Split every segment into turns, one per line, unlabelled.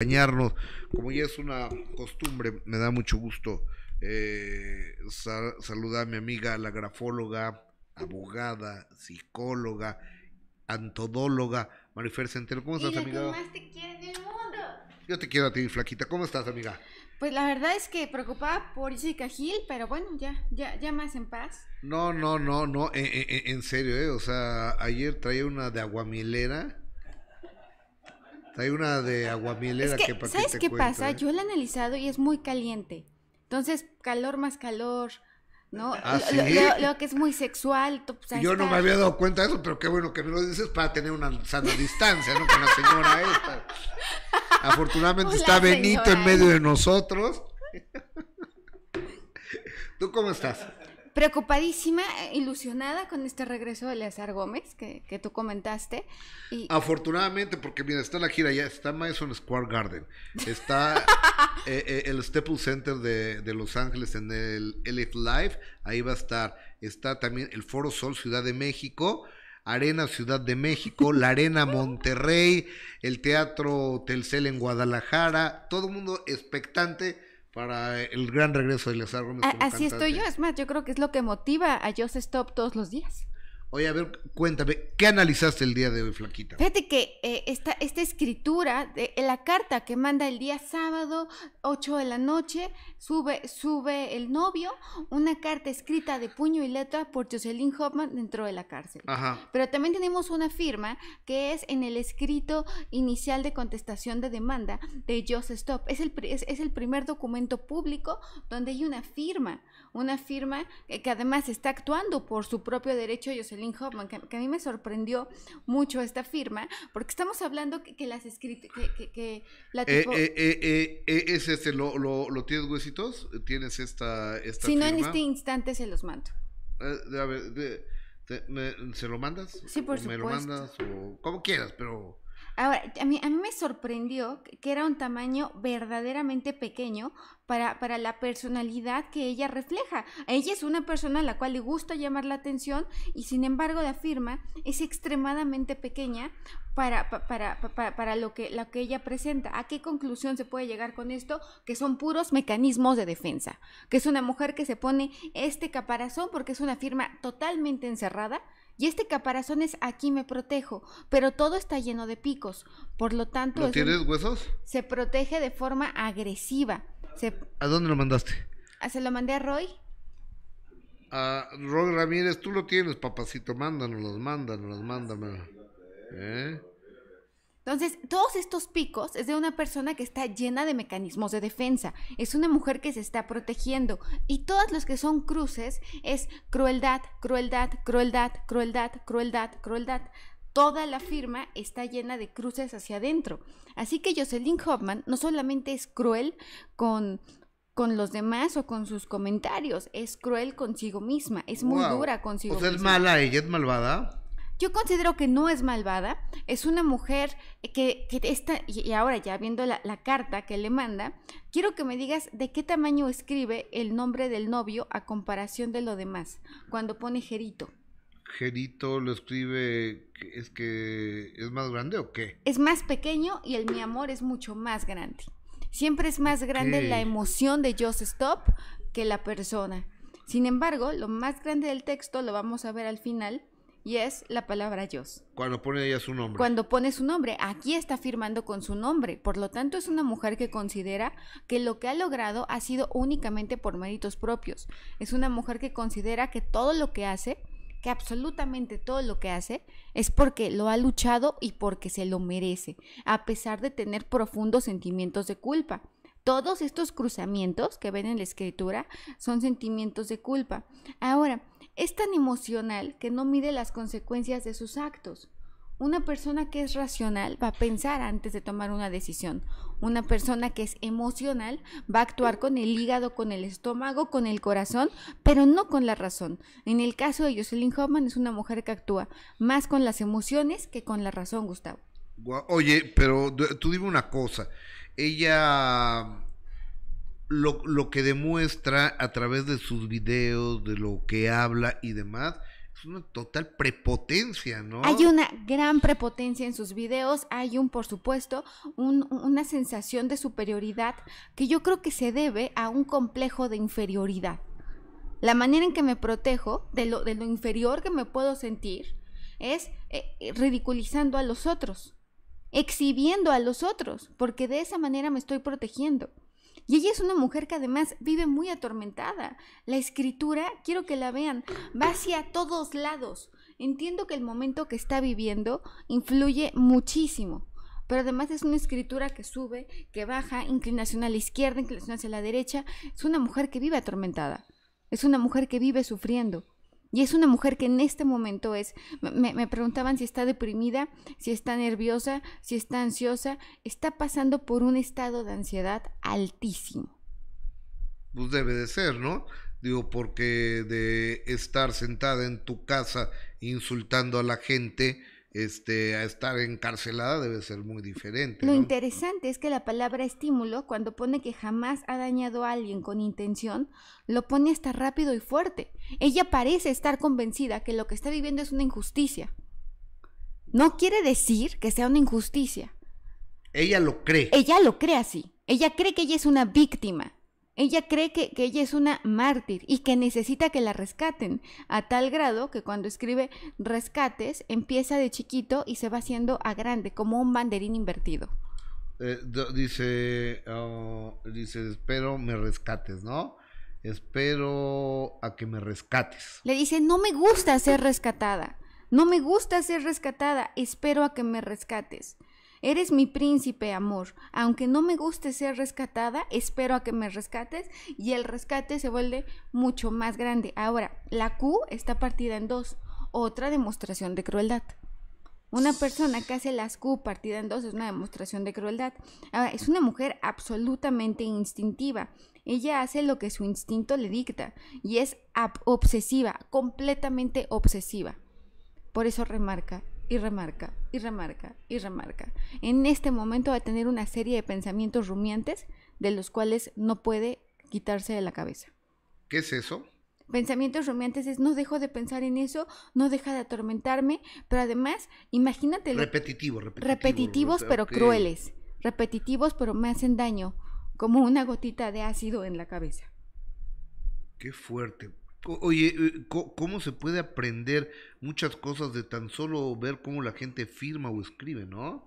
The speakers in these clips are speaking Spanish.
acompañarnos. Como ya es una costumbre, me da mucho gusto eh, saludar a mi amiga, la grafóloga, abogada, psicóloga, antodóloga, Marifer Centeno. ¿Cómo estás, amiga? Yo te quiero a ti, flaquita. ¿Cómo estás, amiga?
Pues la verdad es que preocupada por Jessica Gil, pero bueno, ya, ya, ya más en paz.
No, no, no, no, en, e, e, en serio, ¿eh? O sea, ayer traía una de aguamilera hay una de aguamilera es que, que ¿Sabes qué pasa? Eh. Yo
la he analizado y es muy caliente. Entonces, calor más calor, ¿no? Ah, lo, que es muy sexual. Yo no me había dado
cuenta de eso, pero qué bueno que me lo dices para tener una sana distancia, ¿no? Con la señora esta. Afortunadamente está Benito en medio de nosotros. ¿Tú cómo estás?
preocupadísima, eh, ilusionada con este regreso de Eleazar Gómez que, que tú comentaste.
Afortunadamente, porque mira, está la gira ya, está Madison Square Garden, está eh, eh, el Staples Center de, de, Los Ángeles en el LF Live, ahí va a estar, está también el Foro Sol Ciudad de México. Arena Ciudad de México, la Arena Monterrey, el Teatro Telcel en Guadalajara, todo el mundo expectante para el gran regreso de Eleazar Gómez. así estoy yo,
es más, yo creo que es lo que motiva a Just Stop todos los días.
Oye, a ver, cuéntame, ¿qué analizaste el día de hoy, Flaquita?
Fíjate que eh, esta, escritura, de, la carta que manda el día sábado, 8 de la noche, sube, sube el novio una carta escrita de puño y letra por Jocelyn Hoffman dentro de la cárcel. Pero también tenemos una firma que es en el escrito inicial de contestación de demanda de Just Stop. Es el, es, el primer documento público donde hay una firma, una firma que, además está actuando por su propio derecho Jocelyn Hoffman, que, a mí me sorprendió mucho esta firma, porque estamos hablando que, las escritas, que, la eh, tipo...
este, lo, lo, eh, ¿Tienes esta, esta Si no, en este
instante se los mando.
Eh, a ver, ¿se lo mandas?
Sí, por ¿O supuesto. Me lo mandas
o como quieras, pero
Ahora, a mí, a me sorprendió que era un tamaño verdaderamente pequeño para, para la personalidad que ella refleja. Ella es una persona a la cual le gusta llamar la atención y sin embargo la firma es extremadamente pequeña para, para, para, para, lo, que, lo que ella presenta. ¿A qué conclusión se puede llegar con esto? Que son puros mecanismos de defensa, que es una mujer que se pone este caparazón porque es una firma totalmente encerrada y este caparazón es aquí me protejo, pero todo está lleno de picos. Por lo tanto... tienes huesos? Se protege de forma agresiva.
¿A dónde lo mandaste?
Ah, se lo mandé a Roy.
A Roy Ramírez, tú lo tienes, papacito. Mándanos, los mándanos, los mándanos. ¿Eh?
Entonces, todos estos picos es de una persona que está llena de mecanismos de defensa, es una mujer que se está protegiendo y todas los que son cruces es crueldad, crueldad, crueldad, crueldad, crueldad, crueldad. Toda la firma está llena de cruces hacia adentro. Así que Jocelyn Hoffman no solamente es cruel con con los demás o con sus comentarios. Es cruel consigo misma, es muy dura consigo misma. O es mala,
ella es malvada.
Yo considero que no es malvada, es una mujer que, está, y ahora ya viendo la, carta que le manda, quiero que me digas de qué tamaño escribe el nombre del novio a comparación de lo demás, cuando pone jerito
jerito lo escribe, es que es más grande o qué?
Es más pequeño y el mi amor es mucho más grande. Siempre es más grande la emoción de Just Stop que la persona. Sin embargo, lo más grande del texto lo vamos a ver al final y es la palabra Dios.
Cuando pone ella su nombre. Cuando
pone su nombre, aquí está firmando con su nombre, por lo tanto es una mujer que considera que lo que ha logrado ha sido únicamente por méritos propios. Es una mujer que considera que todo lo que hace, que absolutamente todo lo que hace, es porque lo ha luchado y porque se lo merece, a pesar de tener profundos sentimientos de culpa. Todos estos cruzamientos que ven en la escritura son sentimientos de culpa. Ahora, es tan emocional que no mide las consecuencias de sus actos. Una persona que es racional va a pensar antes de tomar una decisión. Una persona que es emocional va a actuar con el hígado, con el estómago, con el corazón, pero no con la razón. En el caso de Jocelyn Hoffman es una mujer que actúa más con las emociones que con la razón, Gustavo.
Oye, pero tú dime una cosa. Ella lo, que demuestra a través de sus videos, de lo que habla y demás, es una total prepotencia, ¿no? Hay
una gran prepotencia en sus videos, hay un, por supuesto, una sensación de superioridad que yo creo que se debe a un complejo de inferioridad. La manera en que me protejo de lo, de lo inferior que me puedo sentir es eh, eh, ridiculizando a los otros, exhibiendo a los otros, porque de esa manera me estoy protegiendo. Y ella es una mujer que además vive muy atormentada. La escritura, quiero que la vean, va hacia todos lados. Entiendo que el momento que está viviendo influye muchísimo pero además es una escritura que sube, que baja, inclinación a la izquierda, inclinación hacia la derecha. Es una mujer que vive atormentada, es una mujer que vive sufriendo. Y es una mujer que en este momento es, me, preguntaban si está deprimida, si está nerviosa, si está ansiosa, está pasando por un estado de ansiedad altísimo.
Pues debe de ser, ¿no? Digo, porque de estar sentada en tu casa insultando a la gente, este, a estar encarcelada debe ser muy diferente.
Lo interesante es que la palabra estímulo, cuando pone que jamás ha dañado a alguien con intención, lo pone hasta rápido y fuerte. Ella parece estar convencida que lo que está viviendo es una injusticia. No quiere decir que sea una injusticia.
Ella lo cree.
Ella lo cree así. Ella cree que ella es una víctima. Ella cree que, ella es una mártir y que necesita que la rescaten, a tal grado que cuando escribe rescates empieza de chiquito y se va haciendo a grande, como un banderín invertido.
Eh, dice, ah, dice, espero me rescates, ¿no? Espero a que me rescates.
Le dice, no me gusta ser rescatada, no me gusta ser rescatada, espero a que me rescates. Eres mi príncipe, amor. Aunque no me guste ser rescatada, espero a que me rescates y el rescate se vuelve mucho más grande. Ahora, la Q está partida en dos, otra demostración de crueldad. Una persona que hace las Q partida en dos es una demostración de crueldad. es una mujer absolutamente instintiva. Ella hace lo que su instinto le dicta y es obsesiva, completamente obsesiva. Por eso remarca, y remarca, y remarca, y remarca. En este momento va a tener una serie de pensamientos rumiantes de los cuales no puede quitarse de la cabeza. ¿Qué es eso? Pensamientos rumiantes es no dejo de pensar en eso, no deja de atormentarme, pero además, imagínate.
Repetitivo, repetitivo, Repetitivos, pero crueles.
Repetitivos, pero me hacen daño, como una gotita de ácido en la cabeza.
Qué fuerte. Oye, eh, ¿cómo se puede aprender muchas cosas de tan solo ver cómo la gente firma o escribe, no?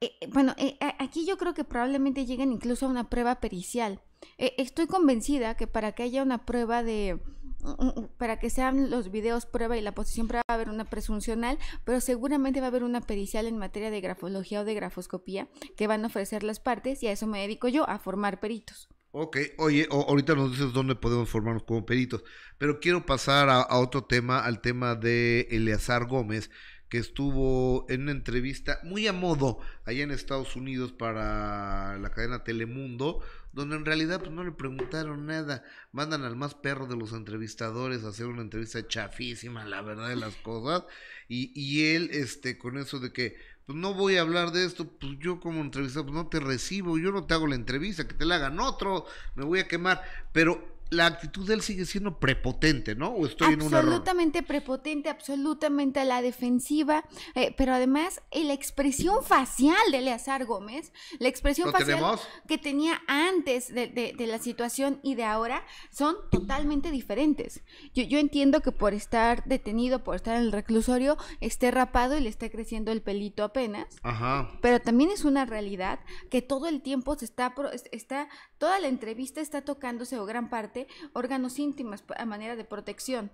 Eh, eh, bueno, aquí yo creo que probablemente lleguen incluso a una prueba pericial. estoy convencida que para que haya una prueba de, mm, mm, para que sean los videos prueba y la posición prueba va a haber una presuncional, pero seguramente va a haber una pericial en materia de grafología o de grafoscopía que van a ofrecer las partes y a eso me dedico yo, a formar peritos.
Ok, oye, ahorita nos dices dónde podemos formarnos como peritos, pero quiero pasar a, otro tema, al tema de Eleazar Gómez, que estuvo en una entrevista muy a modo allá en Estados Unidos para la cadena Telemundo, donde en realidad pues, no le preguntaron nada, mandan al más perro de los entrevistadores a hacer una entrevista chafísima, la verdad de las cosas, y, él, este, con eso de que pues, no voy a hablar de esto, pues yo como entrevistado pues, no te recibo, yo no te hago la entrevista, que te la hagan otro, me voy a quemar, pero la actitud de él sigue siendo prepotente, ¿no? ¿O estoy en un Absolutamente
prepotente, absolutamente a la defensiva, eh, pero además eh, la expresión facial de Eleazar Gómez, la expresión facial que tenía antes de, la situación y de ahora, son totalmente diferentes. Yo, entiendo que por estar detenido, por estar en el reclusorio, esté rapado y le está creciendo el pelito apenas, Ajá. pero también es una realidad que todo el tiempo se está, está toda la entrevista está tocándose o gran parte órganos íntimos a manera de protección.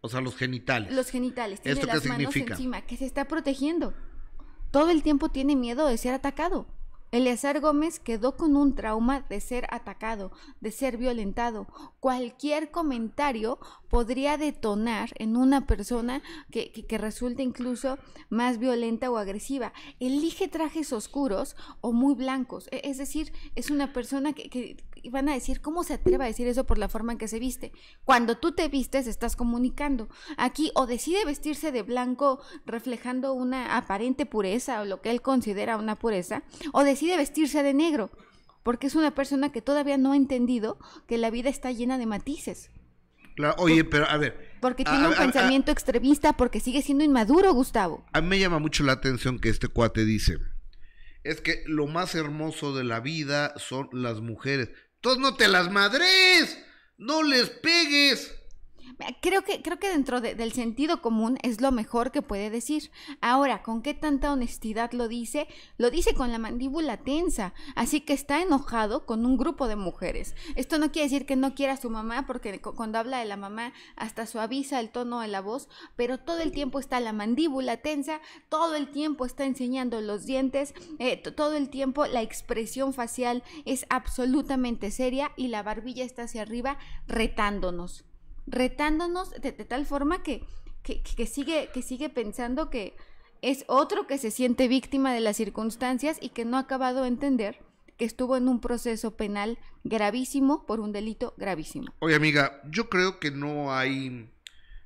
O sea, los genitales.
Los genitales. Tiene las manos encima, que se está protegiendo. Todo el tiempo tiene miedo de ser atacado. Eleazar Gómez quedó con un trauma de ser atacado, de ser violentado. Cualquier comentario podría detonar en una persona que, que, resulte incluso más violenta o agresiva. Elige trajes oscuros o muy blancos. E, es decir, es una persona que van a decir, ¿cómo se atreve a decir eso por la forma en que se viste? Cuando tú te vistes, estás comunicando. Aquí o decide vestirse de blanco reflejando una aparente pureza o lo que él considera una pureza, o decide vestirse de negro, porque es una persona que todavía no ha entendido que la vida está llena de matices.
Claro, oye, pero a ver.
Porque tiene un pensamiento extremista, porque sigue siendo inmaduro, Gustavo.
A mí me llama mucho la atención que este cuate dice, es que lo más hermoso de la
vida son las mujeres no te las madres, no les pegues. Creo que, creo que dentro del sentido común es lo mejor que puede decir. Ahora, ¿con qué tanta honestidad lo dice? Lo dice con la mandíbula tensa, así que está enojado con un grupo de mujeres. Esto no quiere decir que no quiera a su mamá, porque cuando habla de la mamá hasta suaviza el tono de la voz, pero todo el tiempo está la mandíbula tensa, todo el tiempo está enseñando los dientes, eh, todo el tiempo la expresión facial es absolutamente seria y la barbilla está hacia arriba retándonos retándonos de, tal forma que, que, sigue, que sigue pensando que es otro que se siente víctima de las circunstancias y que no ha acabado de entender que estuvo en un proceso penal gravísimo por un delito gravísimo.
Oye amiga, yo creo que no hay,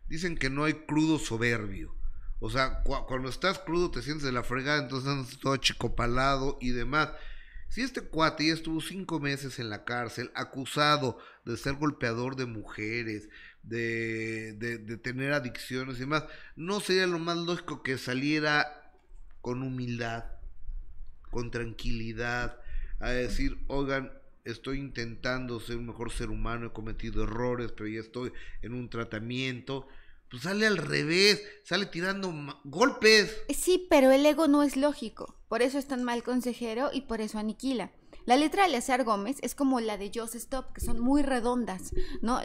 dicen que no hay crudo soberbio. O sea, cuando estás crudo te sientes de la fregada, entonces andas todo chicopalado y demás. Si este cuate ya estuvo cinco meses en la cárcel, acusado de ser golpeador de mujeres, de, de, tener adicciones y demás, ¿no sería lo más lógico que saliera con humildad, con tranquilidad, a decir, oigan, estoy intentando ser un mejor ser humano, he cometido errores, pero ya estoy en un tratamiento, pues sale al revés, sale tirando golpes.
Eh, sí, pero el ego no es lógico. Por eso es tan mal consejero y por eso aniquila. La letra de Eleazar Gómez es como la de Joseph Stop, que son muy redondas, ¿no?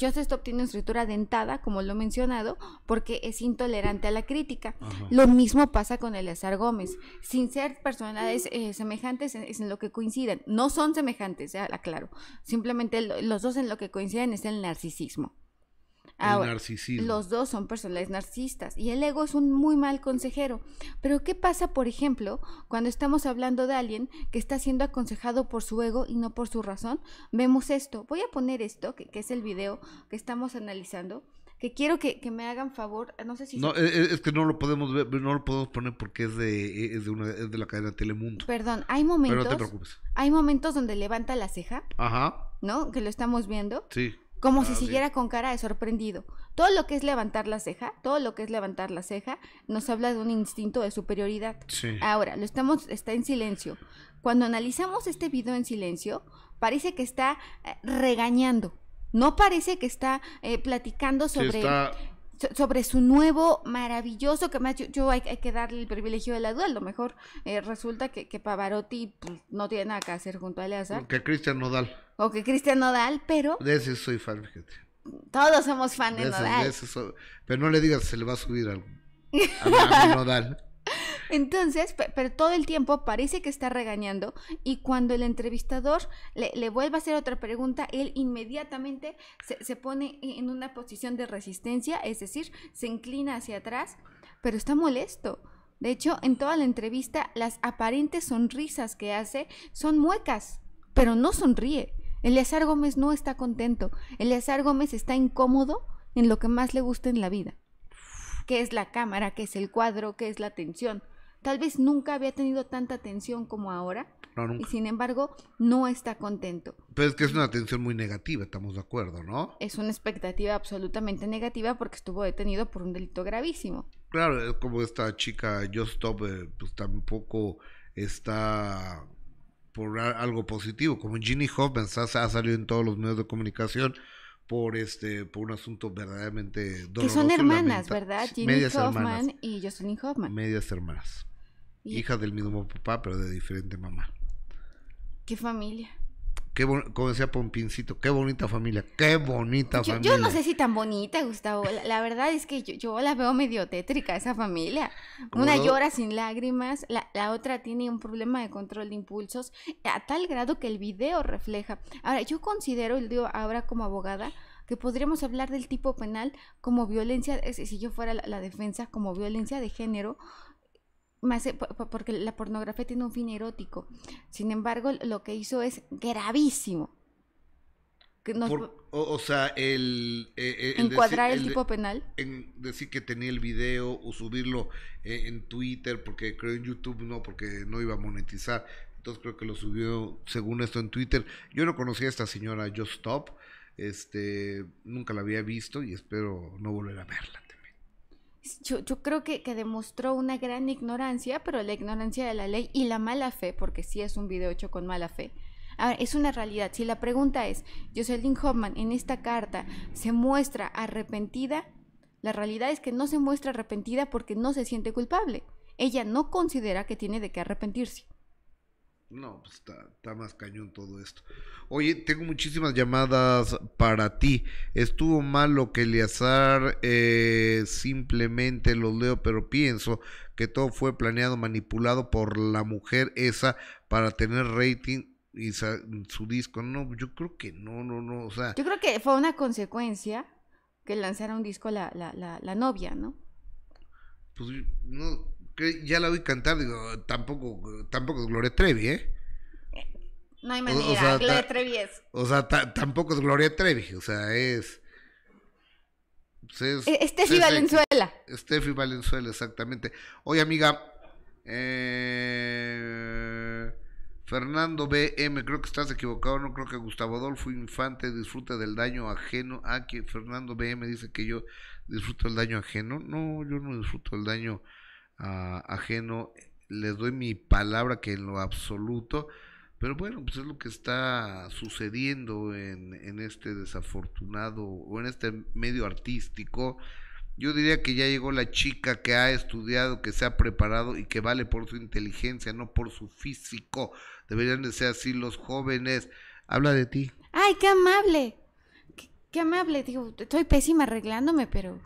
Joseph eh, Stop tiene una estructura dentada, como lo he mencionado, porque es intolerante a la crítica. Lo mismo pasa con Eleazar Gómez. Sin ser personales eh, semejantes, es en lo que coinciden. No son semejantes, ya aclaro. Simplemente los dos en lo que coinciden es el narcisismo. Los dos son personas narcisistas y el ego es un muy mal consejero. Pero ¿qué pasa, por ejemplo, cuando estamos hablando de alguien que está siendo aconsejado por su ego y no por su razón? Vemos esto. Voy a poner esto, que, es el video que estamos analizando que quiero que, me hagan favor, no sé si... No, eh, eh, es,
que no lo podemos ver, no lo podemos poner porque es de, eh, de, la cadena Telemundo.
Perdón, hay momentos... Pero no te preocupes. Hay momentos donde levanta la ceja. Ajá. ¿No? Que lo estamos viendo. Sí como ah, si siguiera con cara de sorprendido. Todo lo que es levantar la ceja, todo lo que es levantar la ceja, nos habla de un instinto de superioridad. Ahora, lo estamos, está en silencio. Cuando analizamos este video en silencio, parece que está eh, regañando. No parece que está eh, platicando sobre sobre su nuevo maravilloso, que más yo, hay, que darle el privilegio de la duelo lo mejor eh, resulta que, que Pavarotti pues, no tiene nada que hacer junto a Eleazar.
Que Cristian Nodal.
O que Cristian Nodal, pero...
De soy fan,
Todos somos fan de, Nodal.
Pero no le digas, se le va a subir algo a, a Nodal.
Entonces, pero todo el tiempo parece que está regañando y cuando el entrevistador le, vuelve a hacer otra pregunta, él inmediatamente se, pone e-, en una posición de resistencia, es decir, se inclina hacia atrás, pero está molesto. De hecho, en toda la entrevista, las aparentes sonrisas que hace son muecas, pero no sonríe. Eleazar Gómez no está contento. Eleazar Gómez está incómodo en lo que más le gusta en la vida, que es la cámara, que es el cuadro, que es la atención. Tal vez nunca había tenido tanta atención como ahora. Y sin embargo, no está contento.
Pero es que es una atención muy negativa, estamos de acuerdo, ¿no?
Es una expectativa absolutamente negativa porque estuvo detenido por un delito gravísimo.
Claro, es como esta chica Just Stop, eh, pues tampoco está por algo positivo, como Ginny Hoffman ha, salido en todos los medios de comunicación por este por un asunto verdaderamente doloroso. Que son hermanas, ¿verdad? Ginny Hoffman
y Jocelyn Hoffman.
Medias hermanas. Hija del mismo papá, pero de diferente mamá.
Qué familia.
Qué como decía Pompincito, qué bonita familia, qué bonita familia. Yo no sé si
tan bonita, Gustavo. La, verdad es que yo, la veo medio tétrica, esa familia. Una llora sin lágrimas, la, la, otra tiene un problema de control de impulsos, a tal grado que el video refleja. Ahora, yo considero, digo ahora como abogada, que podríamos hablar del tipo penal como violencia, si yo fuera la defensa, como violencia de género, porque la pornografía tiene un fin erótico. Sin embargo, lo que hizo es gravísimo.
o, sea, el... Eh, eh, encuadrar el, tipo penal. En decir que tenía el video o subirlo eh, en Twitter, porque creo en YouTube no, porque no iba a monetizar. Entonces creo que lo subió, según esto, en Twitter. Yo no conocía a esta señora Just Stop. Este, nunca la había visto y espero no volver a verla
yo, creo que, que, demostró una gran ignorancia, pero la ignorancia de la ley y la mala fe, porque sí es un video hecho con mala fe. A ver, es una realidad. Si la pregunta es, Jocelyn Hoffman en esta carta se muestra arrepentida, la realidad es que no se muestra arrepentida porque no se siente culpable. Ella no considera que tiene de qué arrepentirse.
No, pues está, está, más cañón todo esto. Oye, tengo muchísimas llamadas para ti. Estuvo mal lo que le eh, simplemente los leo, pero pienso que todo fue planeado, manipulado por la mujer esa para tener rating y su disco. No, yo creo que no, no, no, o sea. Yo
creo que fue una consecuencia que lanzara un disco la novia, ¿no?
Pues no ya la oí cantar, digo, tampoco, tampoco Gloria Trevi, ¿eh?
No hay manera, Gloria Trevi es.
O sea, tampoco es Gloria Trevi, o sea, es... Estefi pues e-, Valenzuela. Estefi Valenzuela, exactamente. Oye, amiga, eh, Fernando BM, creo que estás equivocado, no creo que Gustavo Adolfo Infante disfruta del daño ajeno. Ah, que Fernando BM dice que yo disfruto el daño ajeno. No, yo no disfruto el daño ajeno ajeno. Les doy mi palabra que en lo absoluto, pero bueno, pues es lo que está sucediendo en, en este desafortunado o en este medio artístico. Yo diría que ya llegó la chica que ha estudiado, que se ha preparado y que vale por su inteligencia, no por su físico. Deberían de ser así los jóvenes. Habla de ti.
Ay, qué amable. qué amable. Digo, estoy pésima arreglándome, pero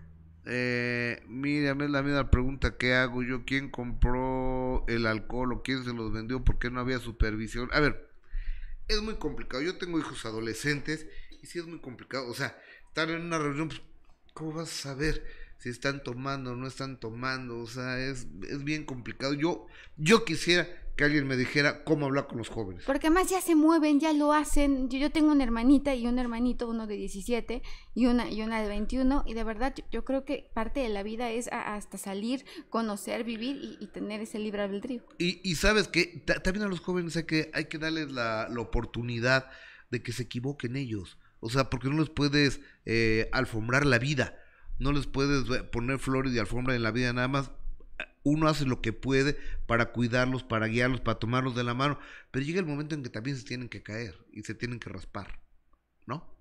eh, mira, es la misma pregunta que hago yo. ¿Quién compró el alcohol o quién se los vendió? ¿Por qué no había supervisión? A ver, es muy complicado. Yo tengo hijos adolescentes y sí es muy complicado. O sea, estar en una reunión, pues, ¿cómo vas a saber si están tomando o no están tomando? O sea, es, es bien complicado. Yo, yo quisiera que alguien me dijera cómo hablar con los jóvenes.
Porque además ya se mueven, ya lo hacen. Yo, tengo una hermanita y un hermanito, uno de 17 y una, y una de 21, y de verdad yo, creo que parte de la vida es hasta salir, conocer, vivir y, tener ese libre albedrío.
Y, sabes que también a los jóvenes hay que, hay que darles la, oportunidad de que se equivoquen ellos. O sea, porque no les puedes eh, alfombrar la vida. No les puedes eh, poner flores y alfombra en la vida nada más uno hace lo que puede para cuidarlos, para guiarlos, para tomarlos de la mano, pero llega el momento en que también se tienen que caer y se tienen que raspar, ¿no?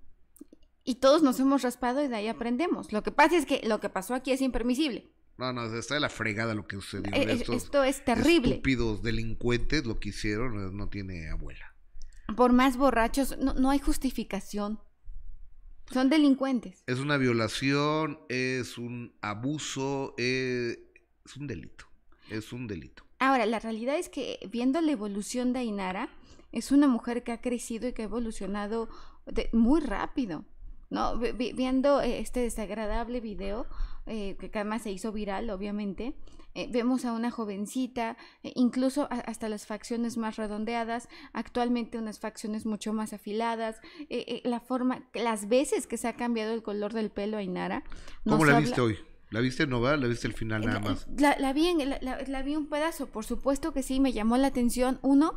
Y todos nos hemos raspado y de ahí aprendemos. Lo que pasa es que lo que pasó aquí es impermisible.
No, no, está de la fregada lo que sucedió. Eh, esto es terrible. Estúpidos delincuentes lo que hicieron no tiene abuela.
Por más borrachos, no, hay justificación. Son delincuentes.
Es una violación, es un abuso, es... Eh, es un delito, es un delito.
Ahora, la realidad es que viendo la evolución de Ainara, es una mujer que ha crecido y que ha evolucionado muy rápido. ¿no? viendo eh, este desagradable video, eh, que además se hizo viral, obviamente, eh, vemos a una jovencita, incluso hasta las facciones más redondeadas, actualmente unas facciones mucho más afiladas, la forma, las veces que se ha cambiado el color del pelo a Ainara. ¿Cómo la viste hoy?
¿La viste en Nova? ¿La viste el final nada más?
La, vi en, la, vi un pedazo, por supuesto que sí, me llamó la atención. Uno,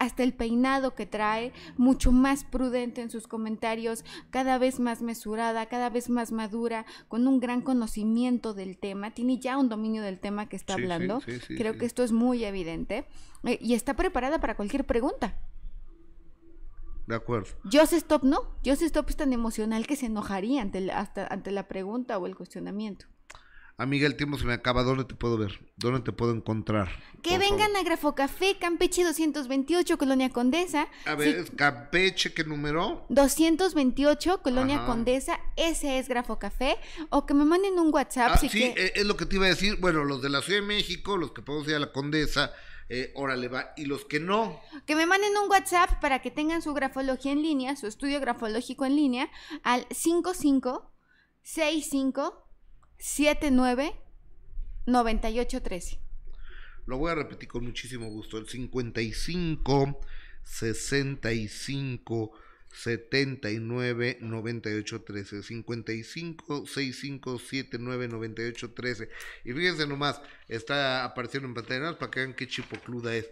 hasta el peinado que trae, mucho más prudente en sus comentarios, cada vez más mesurada, cada vez más madura, con un gran conocimiento del tema. Tiene ya un dominio del tema que está hablando. Creo que esto es muy evidente. Eh, y está preparada para cualquier pregunta. De acuerdo. se Stop no. Joseph Stop es tan emocional que se enojaría ante, hasta, ante la pregunta o el cuestionamiento.
Amiga, el tiempo se me acaba. ¿Dónde te puedo ver? ¿Dónde te puedo encontrar? Que vengan
a a Café, Campeche 228, Colonia Condesa.
A ver, Campeche, ¿qué número?
228, Colonia Condesa. Ese es Grafo Café. O que me manden un WhatsApp. Ah, sí, e-,
es lo que te iba a decir. Bueno, los de la Ciudad de México, los que podemos ir a la Condesa. Eh, órale, va. Y los que no.
Que me manden un WhatsApp para que tengan su grafología en línea, su estudio grafológico en línea, al 5565 79 98 13.
Lo voy a repetir con muchísimo gusto. El 55 65 79 98 13 55 65 79 98 13 y fíjense nomás está apareciendo en pantalla para que vean qué chipocluda es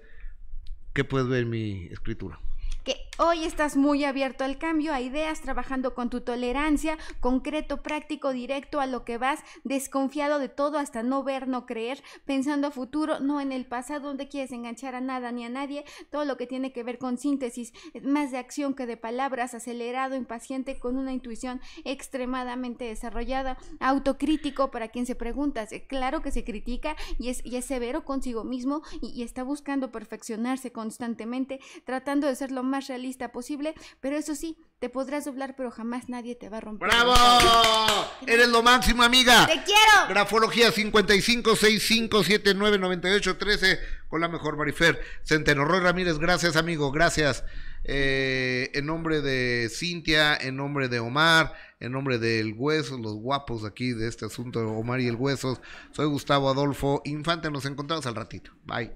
que puedes ver mi escritura
que hoy estás muy abierto al cambio, a ideas, trabajando con tu tolerancia, concreto, práctico, directo a lo que vas, desconfiado de todo hasta no ver, no creer, pensando a futuro, no en el pasado, donde quieres enganchar a nada ni a nadie, todo lo que tiene que ver con síntesis, eh, más de acción que de palabras, acelerado, impaciente, con una intuición extremadamente desarrollada, autocrítico para quien se pregunta, claro que se critica y es, severo consigo mismo y, y está buscando perfeccionarse constantemente, tratando de ser lo más realista posible, pero eso sí, te podrás doblar, pero jamás nadie te va a romper. ¡Bravo!
Eres lo máximo, amiga. Te quiero. Grafología 5565799813 con la mejor Marifer. Centeno Roy Ramírez, gracias, amigo, gracias. Eh, en nombre de Cintia, en nombre de Omar, en nombre del Hueso los guapos aquí de este asunto, Omar y el Hueso, Soy Gustavo Adolfo Infante, nos encontramos al ratito. Bye.